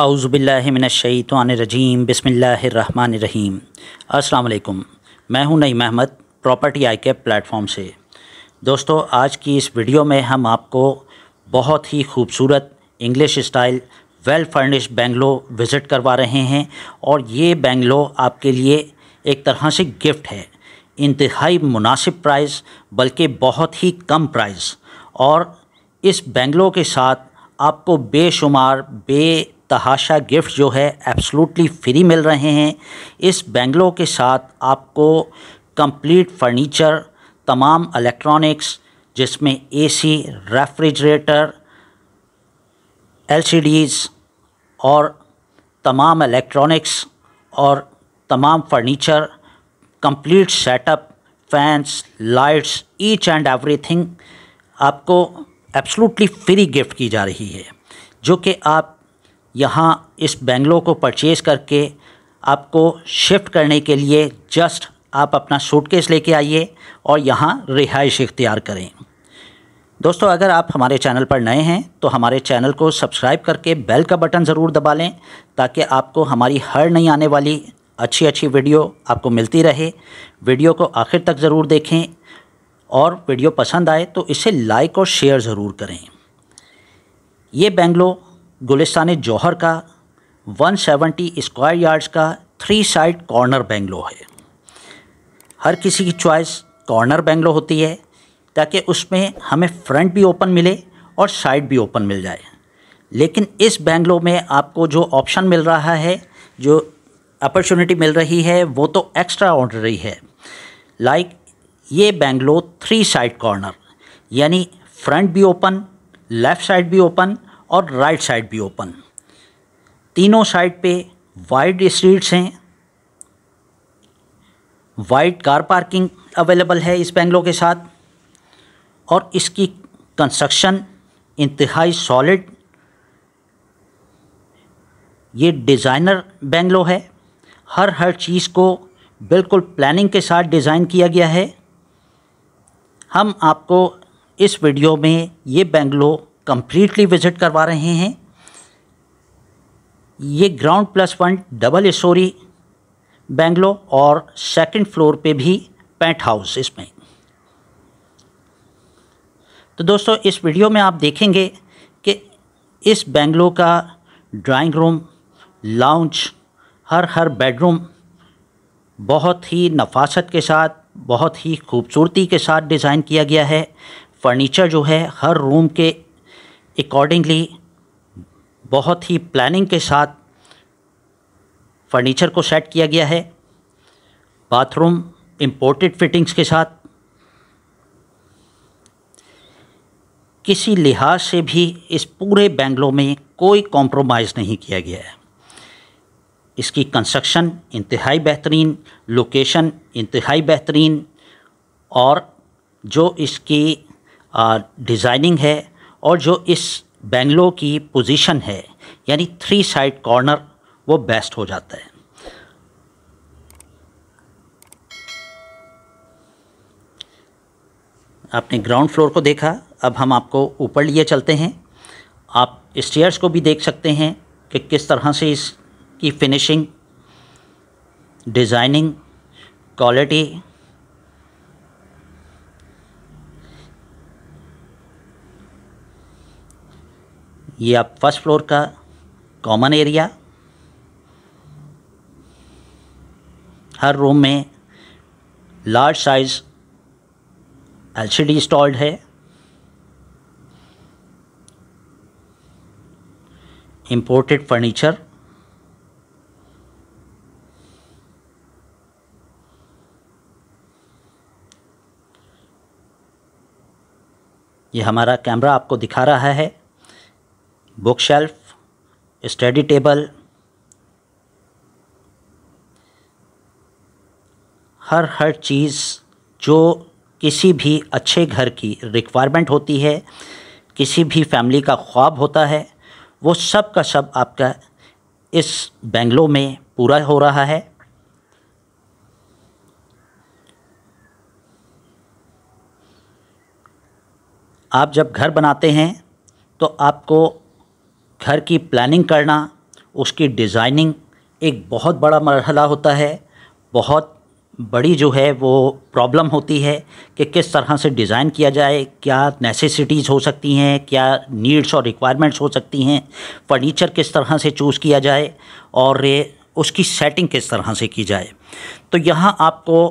आउज़बिल्लिमिनशैतरजीम बसमीम अस्सलाम मैं हूं Naeem Ahmed property I cap platform से दोस्तों आज की इस वीडियो में हम आपको बहुत ही खूबसूरत English style well furnished bungalow visit करवा रहे हैं और ये बेंगलो आपके लिए एक तरह से गिफ्ट है इंतहाई मुनासिब प्राइस बल्कि बहुत ही कम प्राइस और इस बेंगलो के साथ आपको बेशुमार बे तहाशा गिफ्ट जो है एब्सोलूटली फ्री मिल रहे हैं इस बैंगलो के साथ आपको कंप्लीट फर्नीचर तमाम इलेक्ट्रॉनिक्स जिसमें एसी, रेफ्रिजरेटर एलसीडीज़ और तमाम इलेक्ट्रॉनिक्स और तमाम furniture complete setup fans lights each and everything आपको एब्सोलूटली फ्री गिफ्ट की जा रही है जो कि आप यहाँ इस बेंगलो को परचेज़ करके आपको शिफ्ट करने के लिए जस्ट आप अपना सूटकेस लेके आइए और यहाँ रिहाइश इख्तियार करें दोस्तों अगर आप हमारे चैनल पर नए हैं तो हमारे चैनल को सब्सक्राइब करके बेल का बटन ज़रूर दबा लें ताकि आपको हमारी हर नई आने वाली अच्छी अच्छी वीडियो आपको मिलती रहे वीडियो को आखिर तक ज़रूर देखें और वीडियो पसंद आए तो इसे लाइक और शेयर ज़रूर करें ये बेंगलो गुलिस्तान जौहर का 170 स्क्वायर यार्ड्स का थ्री साइड कॉर्नर बेंगलो है हर किसी की चॉइस कॉर्नर बेंगलो होती है ताकि उसमें हमें फ्रंट भी ओपन मिले और साइड भी ओपन मिल जाए लेकिन इस बेंगलो में आपको जो ऑप्शन मिल रहा है जो अपॉर्चुनिटी मिल रही है वो तो एक्स्ट्रा रही है लाइक like, ये बेंगलो थ्री साइड कॉर्नर यानी फ्रंट भी ओपन लेफ़्ट साइड भी ओपन और राइट साइड भी ओपन तीनों साइड पे वाइड स्ट्रीट्स हैं वाइड कार पार्किंग अवेलेबल है इस बंगलों के साथ और इसकी कंस्ट्रक्शन इंतहाई सॉलिड ये डिज़ाइनर बेंगलो है हर हर चीज़ को बिल्कुल प्लानिंग के साथ डिज़ाइन किया गया है हम आपको इस वीडियो में ये बेंगलो कम्प्लीटली विजिट करवा रहे हैं ये ground plus one double storey bungalow और सेकंड फ्लोर पे भी पेंट हाउस इसमें तो दोस्तों इस वीडियो में आप देखेंगे कि इस बेंगलो का ड्राइंग रूम लाउंज हर हर बेडरूम बहुत ही नफासत के साथ बहुत ही खूबसूरती के साथ डिज़ाइन किया गया है फर्नीचर जो है हर रूम के अकॉर्डिंगली बहुत ही प्लानिंग के साथ फर्नीचर को सेट किया गया है बाथरूम इम्पोर्टेड फिटिंग्स के साथ किसी लिहाज से भी इस पूरे बेंगलो में कोई कॉम्प्रोमाइज़ नहीं किया गया है इसकी कंस्ट्रक्शन इंतहाई बेहतरीन लोकेशन इंतहाई बेहतरीन और जो इसकी डिज़ाइनिंग है और जो इस बेंगलो की पोजीशन है यानी थ्री साइड कॉर्नर वो बेस्ट हो जाता है आपने ग्राउंड फ्लोर को देखा अब हम आपको ऊपर लिए चलते हैं आप स्टेयर्स को भी देख सकते हैं कि किस तरह से इसकी फिनिशिंग डिज़ाइनिंग क्वालिटी ये आप फर्स्ट फ्लोर का कॉमन एरिया हर रूम में लार्ज साइज एलसीडी इंस्टॉल्ड है इम्पोर्टेड फर्नीचर ये हमारा कैमरा आपको दिखा रहा है बुक शेल्फ स्टडी टेबल हर हर चीज़ जो किसी भी अच्छे घर की रिक्वायरमेंट होती है किसी भी फैमिली का ख्वाब होता है वो सब का सब आपका इस बेंगलो में पूरा हो रहा है आप जब घर बनाते हैं तो आपको घर की प्लानिंग करना उसकी डिज़ाइनिंग एक बहुत बड़ा मरहला होता है बहुत बड़ी जो है वो प्रॉब्लम होती है कि किस तरह से डिज़ाइन किया जाए क्या नेसेसिटीज़ हो सकती हैं क्या नीड्स और रिक्वायरमेंट्स हो सकती हैं फर्नीचर किस तरह से चूज़ किया जाए और उसकी सेटिंग किस तरह से की जाए तो यहाँ आपको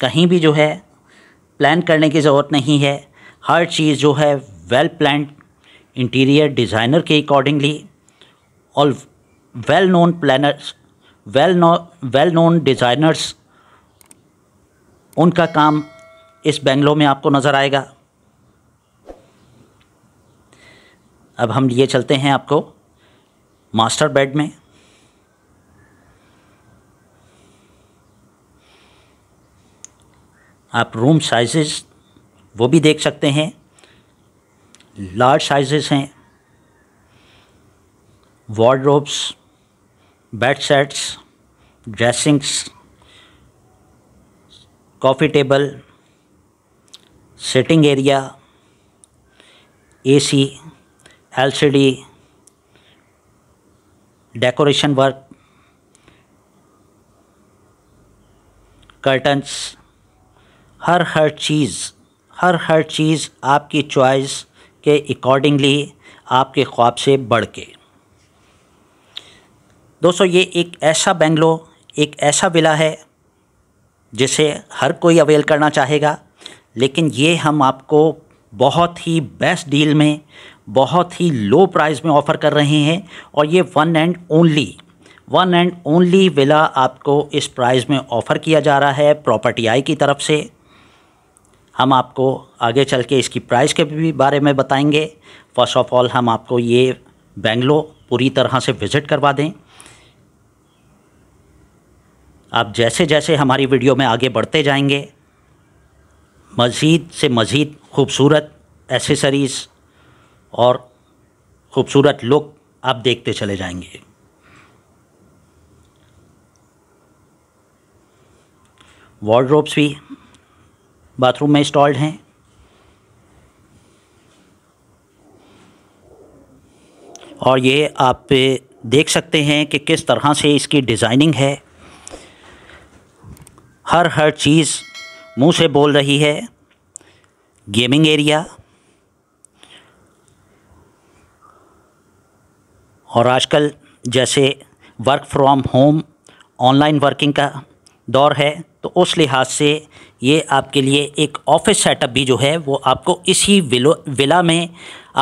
कहीं भी जो है प्लान करने की ज़रूरत नहीं है हर चीज़ जो है वेल प्लान इंटीरियर डिज़ाइनर के अकॉर्डिंगली और well known planners well no well known designers उनका काम इस बेंगलो में आपको नज़र आएगा अब हम लिए चलते हैं आपको मास्टर बेड में आप रूम साइजेस वो भी देख सकते हैं लार्ज साइजेस हैं wardrobes bed sets dressings coffee table setting area AC, LCD, decoration work curtains हर हर चीज़ हर हर चीज़ आपकी चॉइस के अकॉर्डिंगली आपके ख्वाब से बढ़ के दोस्तों ये एक ऐसा बेंगलो एक ऐसा विला है जिसे हर कोई अवेल करना चाहेगा लेकिन ये हम आपको बहुत ही बेस्ट डील में बहुत ही लो प्राइस में ऑफ़र कर रहे हैं और ये one and only one and only villa आपको इस प्राइस में ऑफ़र किया जा रहा है प्रॉपर्टी आई की तरफ से हम आपको आगे चल के इसकी प्राइस के भी बारे में बताएंगे फर्स्ट ऑफ ऑल हम आपको ये बेंगलो पूरी तरह से विज़िट करवा दें आप जैसे जैसे हमारी वीडियो में आगे बढ़ते जाएंगे मज़ीद से मज़ीद खूबसूरत एसेसरीज़ और ख़ूबसूरत लुक आप देखते चले जाएंगे वार्ड्रोब्स भी बाथरूम में इंस्टॉल्ड हैं और ये आप देख सकते हैं कि किस तरह से इसकी डिज़ाइनिंग है हर हर चीज़ मुंह से बोल रही है गेमिंग एरिया और आजकल जैसे work from home online working का दौर है तो उस लिहाज से ये आपके लिए एक ऑफिस सेटअप भी जो है वो आपको इसी विलो विला में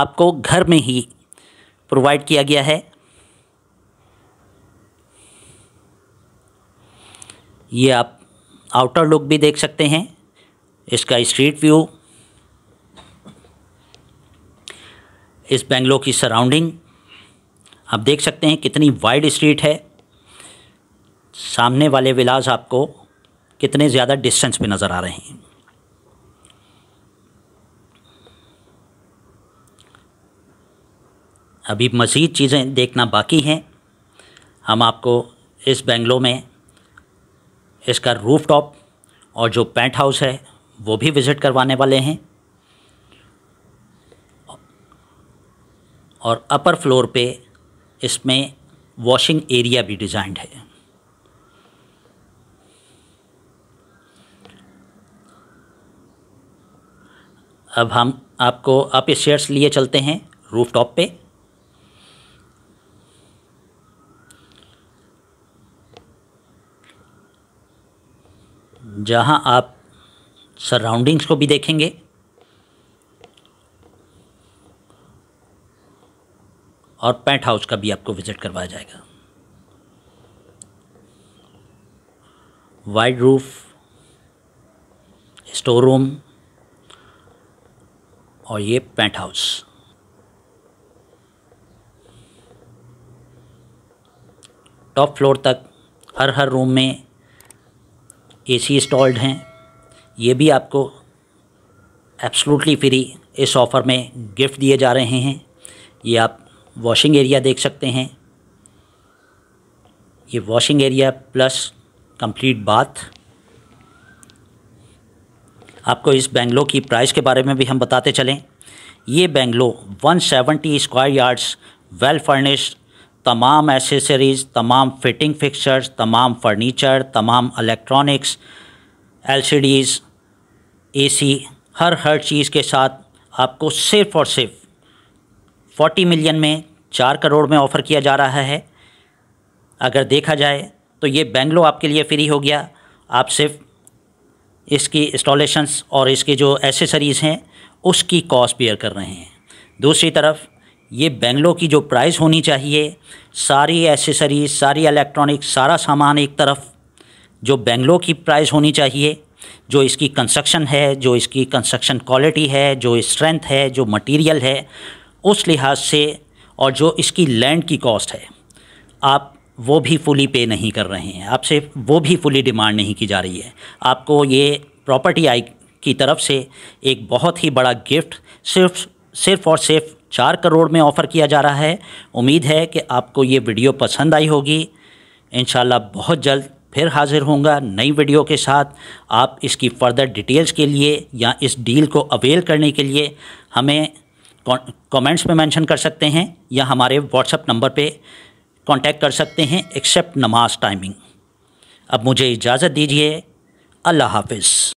आपको घर में ही प्रोवाइड किया गया है ये आप आउटर लुक भी देख सकते हैं इसका स्ट्रीट व्यू इस बेंगलोर की सराउंडिंग आप देख सकते हैं कितनी वाइड स्ट्रीट है सामने वाले विलाज आपको कितने ज़्यादा डिस्टेंस पे नज़र आ रहे हैं अभी मज़ीद चीज़ें देखना बाकी हैं हम आपको इस बेंगलो में इसका रूफ़ टॉप और जो पेंट हाउस है वो भी विज़िट करवाने वाले हैं और अपर फ्लोर पे इसमें वॉशिंग एरिया भी डिज़ाइंड है अब हम आपको आप इस शेयर्स लिए चलते हैं रूफ टॉप पे जहां आप सराउंडिंग्स को भी देखेंगे और पेंट हाउस का भी आपको विज़िट करवाया जाएगा वाइड रूफ स्टोर रूम और ये पेंट हाउस टॉप फ्लोर तक हर हर रूम में एसी इंस्टॉल्ड हैं ये भी आपको एब्सोल्युटली फ्री इस ऑफ़र में गिफ्ट दिए जा रहे हैं ये आप वॉशिंग एरिया देख सकते हैं ये washing area plus complete bath आपको इस बेंगलो की प्राइस के बारे में भी हम बताते चलें ये bungalow 170 square yards well furnished तमाम एसेसरीज़ तमाम फिटिंग फिक्सर्स तमाम फर्नीचर तमाम इलेक्ट्रॉनिक्स एलसीडीज़ एसी हर हर चीज़ के साथ आपको सिर्फ और सिर्फ 40 मिलियन में चार करोड़ में ऑफ़र किया जा रहा है अगर देखा जाए तो ये बेंगलो आपके लिए फ्री हो गया आप सिर्फ इसकी इंस्टॉलेशंस और इसके जो एसेसरीज़ हैं उसकी कॉस्ट बेयर कर रहे हैं दूसरी तरफ ये बेंगलो की जो प्राइस होनी चाहिए सारी एसेसरीज सारी इलेक्ट्रॉनिक सारा सामान एक तरफ जो बेंगलो की प्राइस होनी चाहिए जो इसकी कंस्ट्रक्शन है जो इसकी कंस्ट्रक्शन क्वालिटी है जो स्ट्रेंथ है जो मटेरियल है उस लिहाज से और जो इसकी लैंड की कॉस्ट है आप वो भी फुली पे नहीं कर रहे हैं आपसे वो भी फुली डिमांड नहीं की जा रही है आपको ये प्रॉपर्टी आई की तरफ से एक बहुत ही बड़ा गिफ्ट सिर्फ सिर्फ और सिर्फ चार करोड़ में ऑफ़र किया जा रहा है उम्मीद है कि आपको ये वीडियो पसंद आई होगी इन बहुत जल्द फिर हाज़िर होंगे नई वीडियो के साथ आप इसकी फ़र्दर डिटेल्स के लिए या इस डील को अवेल करने के लिए हमें कमेंट्स में मेंशन कर सकते हैं या हमारे व्हाट्सएप नंबर पे कांटेक्ट कर सकते हैं एक्सेप्ट नमाज टाइमिंग अब मुझे इजाज़त दीजिए अल्लाह हाफिज़